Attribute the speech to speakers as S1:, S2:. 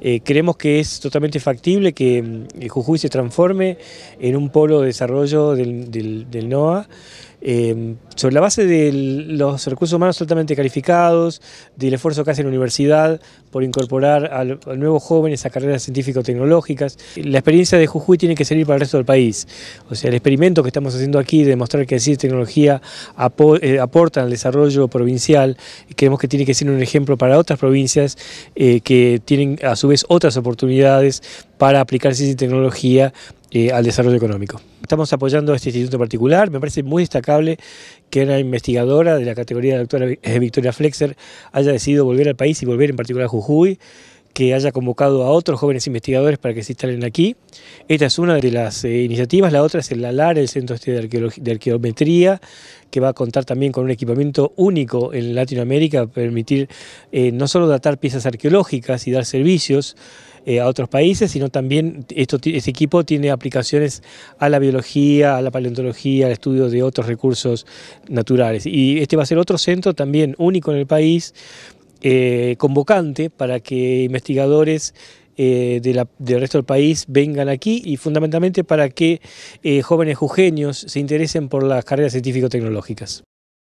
S1: Eh, creemos que es totalmente factible mm, que Jujuy se transforme en un polo de desarrollo del, del, del NOA Em, sobre la base de los recursos humanos altamente calificados, del esfuerzo que hace la universidad por incorporar a, nuevos jóvenes a carreras científico-tecnológicas. La experiencia de Jujuy tiene que servir para el resto del país. O sea, el experimento que estamos haciendo aquí de demostrar que la tecnología y tecnología eh, aportan al desarrollo provincial, creemos que tiene que ser un ejemplo para otras provincias eh, que tienen a su vez otras oportunidades para aplicar ciencia y tecnología al desarrollo económico. Estamos apoyando a este instituto en particular, me parece muy destacable que una investigadora de la categoría de la doctora eh, Victoria Flexer haya decidido volver al país y volver en particular a Jujuy, que haya convocado a otros jóvenes investigadores para que se instalen aquí. Esta es una de las eh, iniciativas, la otra es el ALAR, el Centro de, de Arqueometría, que va a contar también con un equipamiento único en Latinoamérica, permitir eh, no solo datar piezas arqueológicas y dar servicios, eh, a otros países, sino también este equipo tiene aplicaciones a la biología, a la paleontología, al estudio de otros recursos naturales. Y este va a ser otro centro también único en el país, eh, convocante para que investigadores eh, del resto del país vengan aquí y fundamentalmente para que jóvenes jujeños se interesen por las carreras científico-tecnológicas.